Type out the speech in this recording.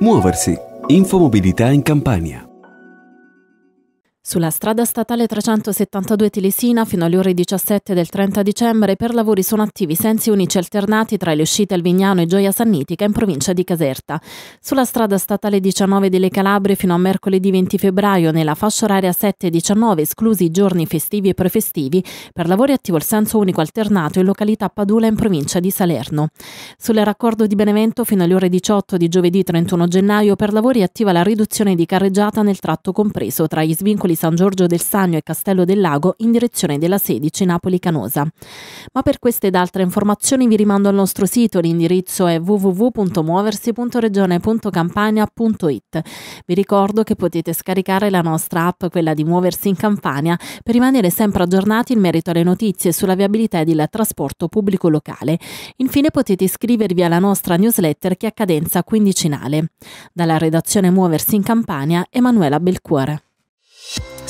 Muoversi. Infomobilità in Campania. Sulla strada statale 372 Tilesina fino alle ore 17 del 30 dicembre per lavori sono attivi sensi unici alternati tra le uscite al Vignano e Gioia Sannitica in provincia di Caserta. Sulla strada statale 19 delle Calabrie fino a mercoledì 20 febbraio nella fascia oraria 7 e 19 esclusi i giorni festivi e prefestivi per lavori attivo il senso unico alternato in località Padula in provincia di Salerno. Sul raccordo di Benevento fino alle ore 18 di giovedì 31 gennaio per lavori attiva la riduzione di carreggiata nel tratto compreso tra gli svincoli San Giorgio del Sannio e Castello del Lago in direzione della 16 Napoli-Canosa. Ma per queste ed altre informazioni vi rimando al nostro sito, l'indirizzo è www.muoversi.regione.campania.it. Vi ricordo che potete scaricare la nostra app, quella di Muoversi in Campania, per rimanere sempre aggiornati in merito alle notizie sulla viabilità ed il trasporto pubblico locale. Infine potete iscrivervi alla nostra newsletter che ha cadenza quindicinale. Dalla redazione Muoversi in Campania, Emanuela Belcuore.